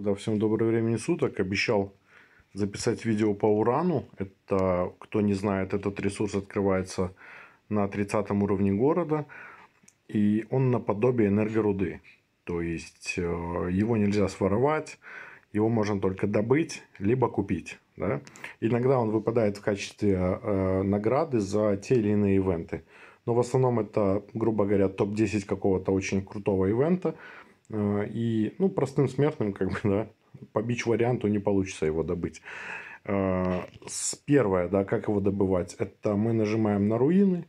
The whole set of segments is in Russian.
господа, всем доброе времени суток. Обещал записать видео по урану. Это, кто не знает, этот ресурс открывается на 30 уровне города. И он наподобие энергоруды. То есть э, его нельзя своровать, его можно только добыть, либо купить. Да? Иногда он выпадает в качестве э, награды за те или иные ивенты. Но в основном это, грубо говоря, топ-10 какого-то очень крутого ивента – а, и, ну, простым смертным, как бы, да, по бич-варианту не получится его добыть. А, первое, да, как его добывать, это мы нажимаем на руины,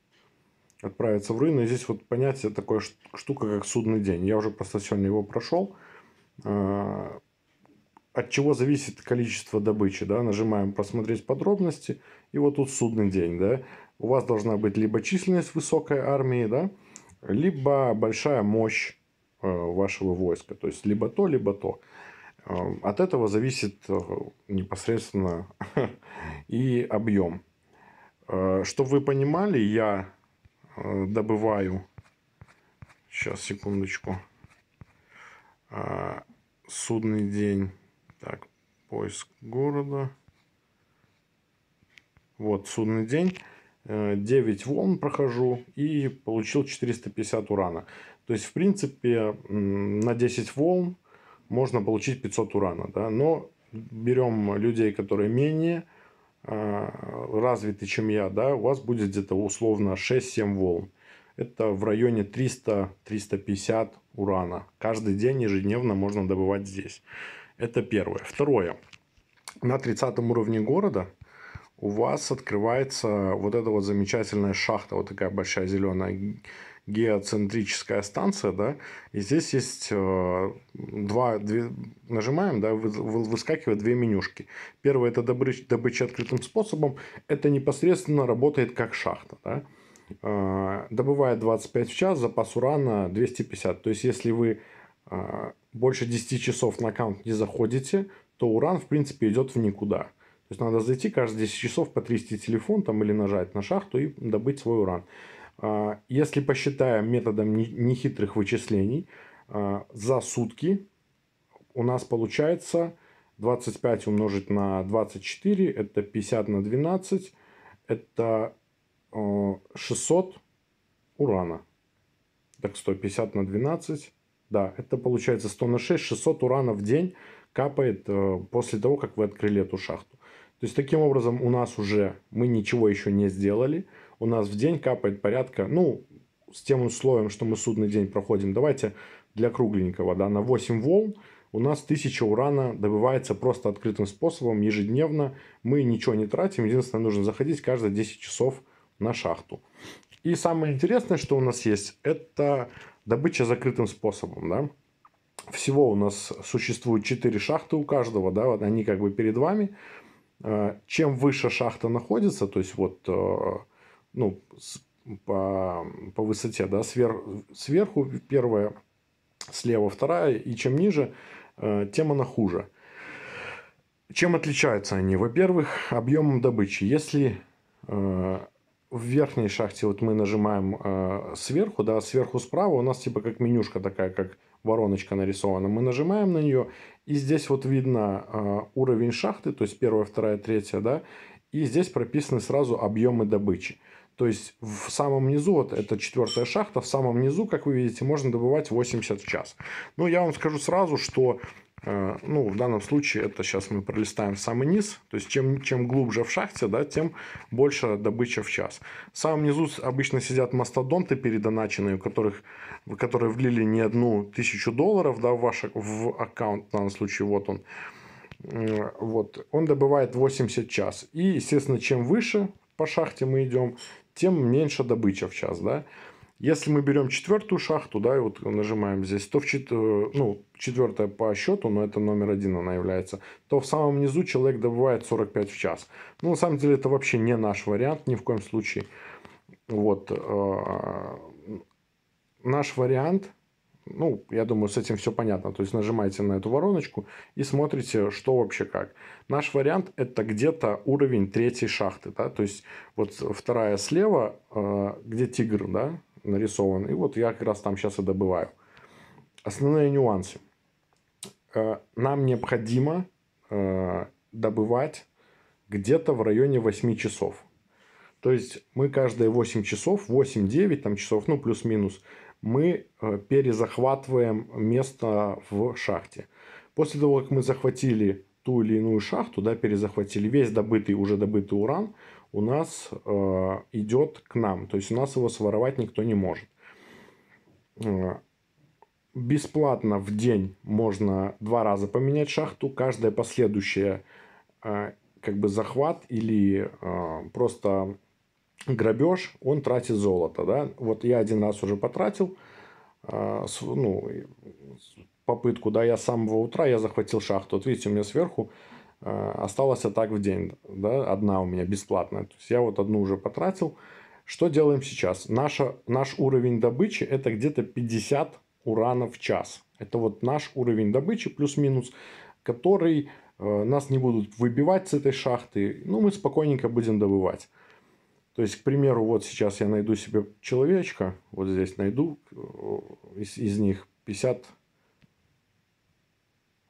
отправиться в руины. Здесь вот понятие такое штука, как судный день. Я уже просто сегодня его прошел. А, от чего зависит количество добычи, да, нажимаем просмотреть подробности, и вот тут судный день, да. У вас должна быть либо численность высокой армии, да, либо большая мощь Э, вашего войска. То есть, либо то, либо то. Э, от этого зависит э, непосредственно и объем. Чтобы вы понимали, я добываю, сейчас, секундочку, судный день, так, поиск города, вот, судный день, 9 э, волн прохожу и получил 450 урана. То есть, в принципе, на 10 волн можно получить 500 урана. Да? Но берем людей, которые менее э, развиты, чем я, да, у вас будет где-то условно 6-7 волн. Это в районе 300-350 урана. Каждый день ежедневно можно добывать здесь. Это первое. Второе. На 30 уровне города у вас открывается вот эта вот замечательная шахта, вот такая большая зеленая геоцентрическая станция, да, и здесь есть э, два, две, нажимаем, да, вы, вы, выскакивают две менюшки. Первое это добыча, добыча открытым способом, это непосредственно работает как шахта, да, э, добывает 25 в час, запас урана 250, то есть если вы э, больше 10 часов на аккаунт не заходите, то уран в принципе идет в никуда. То есть надо зайти каждые 10 часов потрясти телефон там, или нажать на шахту и добыть свой уран. А, если посчитаем методом нехитрых вычислений, а, за сутки у нас получается 25 умножить на 24, это 50 на 12, это 600 а, урана. Так, 150 на 12, да, это получается 100 на 6, 600 урана в день капает э, после того, как вы открыли эту шахту. То есть, таким образом, у нас уже мы ничего еще не сделали. У нас в день капает порядка, ну, с тем условием, что мы судный день проходим. Давайте для кругленького, да, на 8 волн у нас 1000 урана добывается просто открытым способом ежедневно. Мы ничего не тратим. Единственное, нужно заходить каждые 10 часов на шахту. И самое интересное, что у нас есть, это добыча закрытым способом. Да? Всего у нас существует 4 шахты у каждого. да, вот Они как бы перед вами. Э, чем выше шахта находится, то есть вот э, ну, по, по высоте, да, свер, сверху первая, слева вторая, и чем ниже, э, тем она хуже. Чем отличаются они? Во-первых, объемом добычи. Если в верхней шахте вот мы нажимаем сверху, да, сверху справа у нас типа как менюшка такая, как вороночка нарисована. Мы нажимаем на нее, и здесь вот видно а, уровень шахты, то есть первая, вторая, третья, да, и здесь прописаны сразу объемы добычи. То есть в самом низу, вот это четвертая шахта, в самом низу, как вы видите, можно добывать 80 в час. Но я вам скажу сразу, что Э, ну, в данном случае это сейчас мы пролистаем в самый низ. То есть, чем, чем глубже в шахте, да, тем больше добыча в час. В самом низу обычно сидят мастодонты передоначенные, у которых, которые влили не одну тысячу долларов да, в, ваш, в аккаунт. В данном случае вот он. Вот, он добывает 80 час. И, естественно, чем выше по шахте мы идем, тем меньше добыча в час. Да? Если мы берем четвертую шахту, да, и вот нажимаем здесь, то в чет... Э, ну, четвертая по счету, но это номер один она является, то в самом низу человек добывает 45 в час. Ну, на самом деле, это вообще не наш вариант, ни в коем случае. Вот. Э, наш вариант, ну, я думаю, с этим все понятно. То есть, нажимаете на эту вороночку и смотрите, что вообще как. Наш вариант – это где-то уровень третьей шахты, да, то есть, вот вторая слева, э, где тигр, да, нарисован. И вот я как раз там сейчас и добываю. Основные нюансы. Э, нам необходимо э, добывать где-то в районе 8 часов. То есть мы каждые 8 часов, 8-9 там часов, ну плюс-минус, мы э, перезахватываем место в шахте. После того, как мы захватили ту или иную шахту, да, перезахватили весь добытый, уже добытый уран, у нас э, идет к нам. То есть у нас его своровать никто не может. Э, бесплатно в день можно два раза поменять шахту. Каждая последующая э, как бы захват или э, просто грабеж, он тратит золото. Да? Вот я один раз уже потратил э, с, ну, попытку, да, я с самого утра я захватил шахту. Вот видите, у меня сверху Э, осталась так в день, да, одна у меня бесплатная. То есть я вот одну уже потратил. Что делаем сейчас? Наша, наш уровень добычи это где-то 50 урана в час. Это вот наш уровень добычи плюс-минус, который э, нас не будут выбивать с этой шахты. Ну, мы спокойненько будем добывать. То есть, к примеру, вот сейчас я найду себе человечка. Вот здесь найду э, из, из них 50.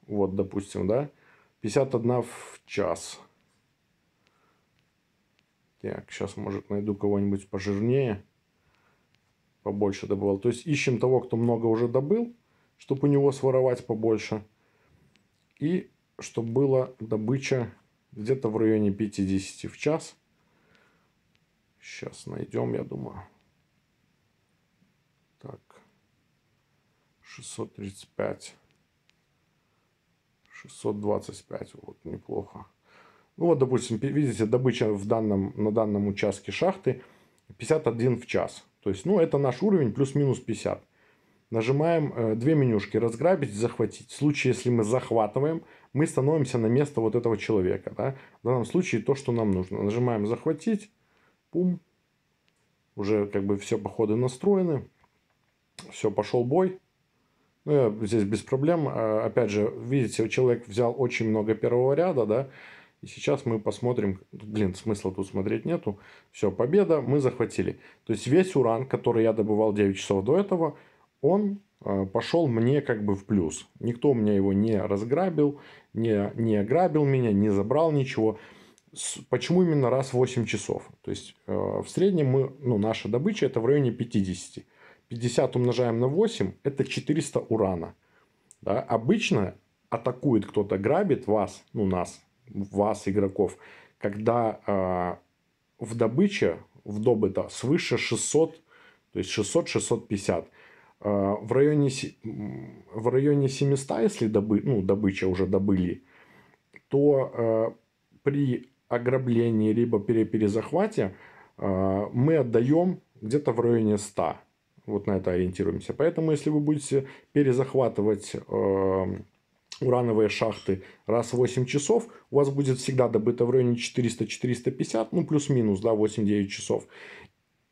Вот, допустим, да 51 в час. Так, сейчас, может, найду кого-нибудь пожирнее. Побольше добывал. То есть, ищем того, кто много уже добыл, чтобы у него своровать побольше. И чтобы была добыча где-то в районе 50 в час. Сейчас найдем, я думаю. Так, 635. 625, вот неплохо. Ну вот, допустим, видите, добыча в данном, на данном участке шахты 51 в час. То есть, ну, это наш уровень плюс-минус 50. Нажимаем э, две менюшки «Разграбить», «Захватить». В случае, если мы захватываем, мы становимся на место вот этого человека. Да? В данном случае то, что нам нужно. Нажимаем «Захватить», пум. Уже как бы все походы настроены. Все, пошел бой. Ну, я здесь без проблем. А, опять же, видите, человек взял очень много первого ряда, да, и сейчас мы посмотрим, блин, смысла тут смотреть нету. Все, победа, мы захватили. То есть весь уран, который я добывал 9 часов до этого, он а, пошел мне как бы в плюс. Никто у меня его не разграбил, не, не ограбил меня, не забрал ничего. Почему именно раз в 8 часов? То есть а, в среднем мы, ну, наша добыча это в районе 50. 50 умножаем на 8, это 400 урана. Да? Обычно атакует кто-то, грабит вас, ну нас, вас, игроков, когда э, в добыче, в добыто свыше 600, то есть 600-650. Э, а, в районе, в районе 700, если добы, ну, добыча уже добыли, то э, при ограблении либо при перезахвате э, мы отдаем где-то в районе 100. Вот на это ориентируемся. Поэтому, если вы будете перезахватывать эм, урановые шахты раз в 8 часов, у вас будет всегда добыто в районе 400-450, ну плюс-минус, да, 8-9 часов.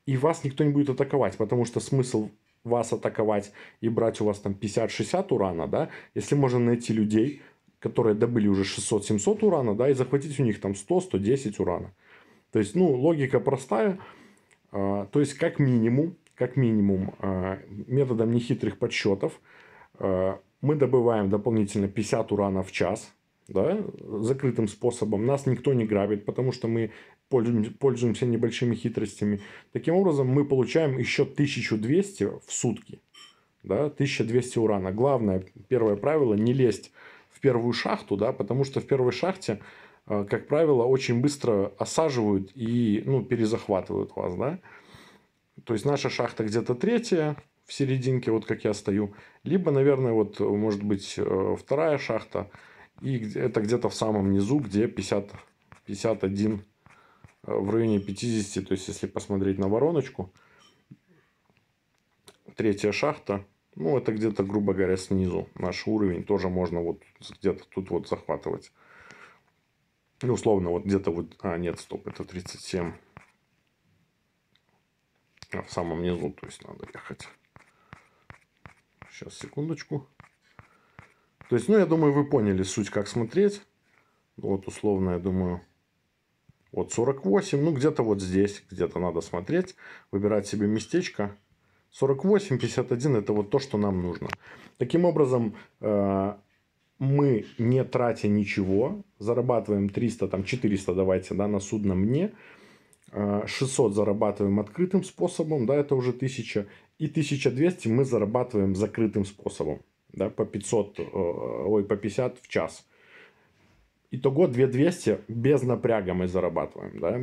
И вас никто не будет атаковать, потому что смысл вас атаковать и брать у вас там 50-60 урана, да, если можно найти людей, которые добыли уже 600-700 урана, да, и захватить у них там 100-110 урана. То есть, ну, логика простая. А, то есть, как минимум, как минимум, э, методом нехитрых подсчетов э, мы добываем дополнительно 50 урана в час, да, закрытым способом. Нас никто не грабит, потому что мы пользуемся небольшими хитростями. Таким образом, мы получаем еще 1200 в сутки. Да, 1200 урана. Главное, первое правило, не лезть в первую шахту, да, потому что в первой шахте, э, как правило, очень быстро осаживают и ну, перезахватывают вас. Да. То есть наша шахта где-то третья, в серединке, вот как я стою. Либо, наверное, вот может быть э, вторая шахта. И это где-то в самом низу, где 50, 51 э, в районе 50. То есть, если посмотреть на вороночку, третья шахта. Ну, это где-то, грубо говоря, снизу. Наш уровень тоже можно вот где-то тут вот захватывать. Ну, условно, вот где-то вот... А, нет, стоп, это 37 а в самом низу, то есть надо ехать. Сейчас, секундочку. То есть, ну, я думаю, вы поняли суть, как смотреть. Вот, условно, я думаю, вот 48, ну, где-то вот здесь, где-то надо смотреть, выбирать себе местечко. 48, 51 – это вот то, что нам нужно. Таким образом, э, мы, не тратя ничего, зарабатываем 300, там 400, давайте, да, на судно мне – 600 э, зарабатываем открытым способом, да, это уже 1000. И 1200 мы зарабатываем закрытым способом, да, по 500, э, ой, по 50 в час. Итого 2200 без напряга мы зарабатываем, да,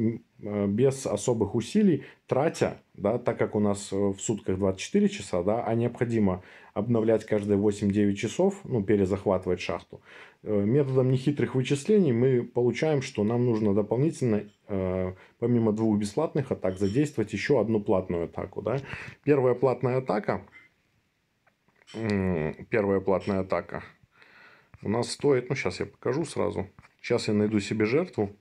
э, без особых усилий, тратя, да, так как у нас э, в сутках 24 часа, да, а необходимо обновлять каждые 8-9 часов, ну, перезахватывать шахту, э, методом нехитрых вычислений мы получаем, что нам нужно дополнительно, помимо двух бесплатных атак, задействовать еще одну платную атаку, да. Первая платная атака, первая платная атака – у нас стоит, ну сейчас я покажу сразу. Сейчас я найду себе жертву.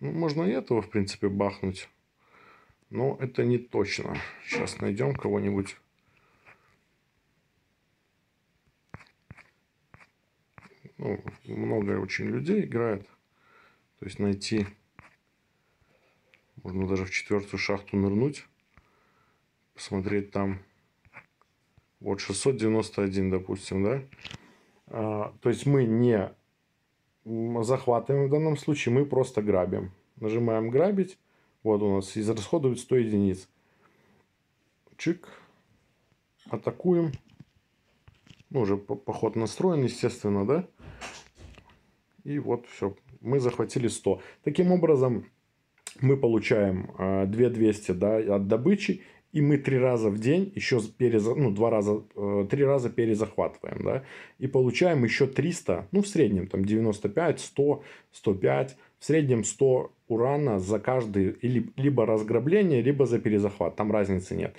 Ну, можно и этого, в принципе, бахнуть. Но это не точно. Сейчас найдем кого-нибудь. Ну, много очень людей играет. То есть найти... Можно даже в четвертую шахту нырнуть. Посмотреть там вот 691, допустим, да? А, то есть мы не захватываем в данном случае, мы просто грабим. Нажимаем «Грабить». Вот у нас израсходует 100 единиц. Чик. Атакуем. Ну, уже поход настроен, естественно, да? И вот все. Мы захватили 100. Таким образом, мы получаем 2200 а, да, от добычи и мы три раза в день еще переза ну, два раза, э, три раза перезахватываем, да, и получаем еще 300, ну, в среднем там 95, 100, 105, в среднем 100 урана за каждый или либо разграбление, либо за перезахват, там разницы нет.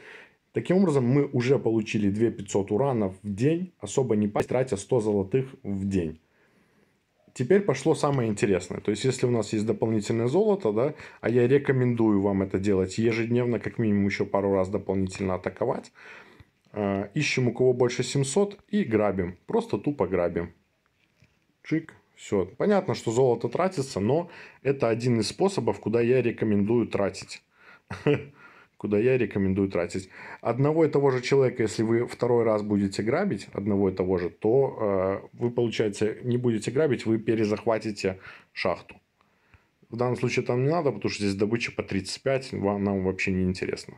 Таким образом, мы уже получили 2500 уранов в день, особо не тратя 100 золотых в день. Теперь пошло самое интересное. То есть, если у нас есть дополнительное золото, да, а я рекомендую вам это делать ежедневно, как минимум еще пару раз дополнительно атаковать. Э, ищем у кого больше 700 и грабим. Просто тупо грабим. Чик. Все. Понятно, что золото тратится, но это один из способов, куда я рекомендую тратить. куда я рекомендую тратить. Одного и того же человека, если вы второй раз будете грабить, одного и того же, то э, вы, получается, не будете грабить, вы перезахватите шахту. В данном случае там не надо, потому что здесь добыча по 35, вам, нам вообще не интересно.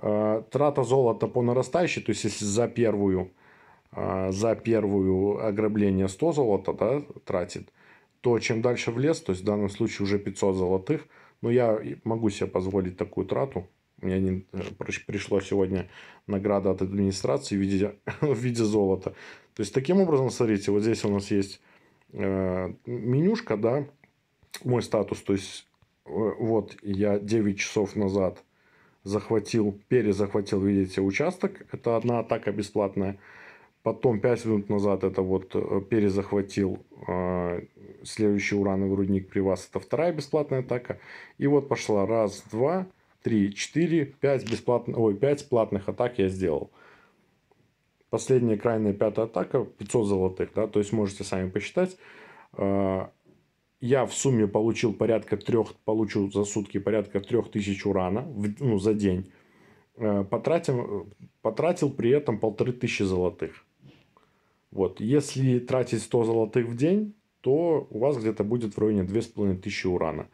Э, трата золота по нарастающей, то есть если за первую, э, за первую ограбление 100 золота да, тратит, то чем дальше в лес, то есть в данном случае уже 500 золотых, но я могу себе позволить такую трату. Мне не, э, пришло сегодня награда от администрации в виде, в виде золота. То есть, таким образом, смотрите, вот здесь у нас есть э, менюшка, да, мой статус. То есть, э, вот я 9 часов назад захватил, перезахватил, видите, участок. Это одна атака бесплатная. Потом 5 минут назад это вот э, перезахватил э, следующий урановый рудник при вас. Это вторая бесплатная атака. И вот пошла раз, два, три, четыре, пять бесплатных, ой, пять платных атак я сделал. Последняя крайняя пятая атака 500 золотых, да, то есть можете сами посчитать. Э, я в сумме получил порядка трех, получу за сутки порядка трех тысяч урана, в, ну, за день. Э, потратил, э, потратил при этом полторы тысячи золотых. Вот. Если тратить 100 золотых в день, то у вас где-то будет в районе 2500 урана.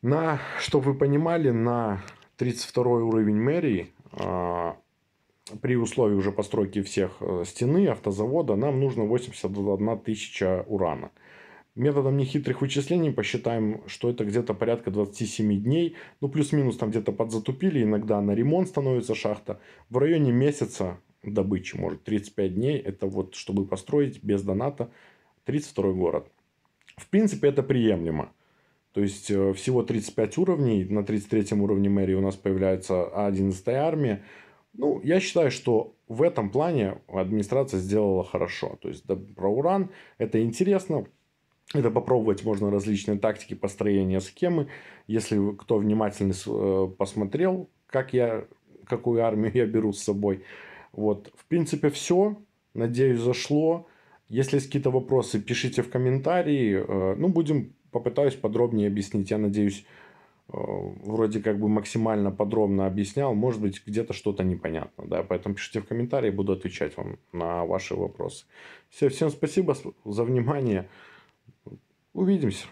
На, чтобы вы понимали, на 32 уровень мэрии а, при условии уже постройки всех э, стены, автозавода, нам нужно 81 тысяча урана. Методом нехитрых вычислений посчитаем, что это где-то порядка 27 дней. Ну, плюс-минус там где-то подзатупили, иногда на ремонт становится шахта. В районе месяца добычи, может, 35 дней. Это вот, чтобы построить без доната 32 город. В принципе, это приемлемо. То есть, э, всего 35 уровней. На 33 уровне мэрии у нас появляется 11 армия. Ну, я считаю, что в этом плане администрация сделала хорошо. То есть, да, про уран это интересно. Это попробовать можно различные тактики построения схемы. Если кто внимательно э, посмотрел, как я, какую армию я беру с собой, вот, в принципе, все. Надеюсь, зашло. Если есть какие-то вопросы, пишите в комментарии. Э, ну, будем, попытаюсь подробнее объяснить. Я надеюсь, э, вроде как бы максимально подробно объяснял. Может быть, где-то что-то непонятно, да. Поэтому пишите в комментарии, буду отвечать вам на ваши вопросы. Все, всем спасибо за внимание. Увидимся.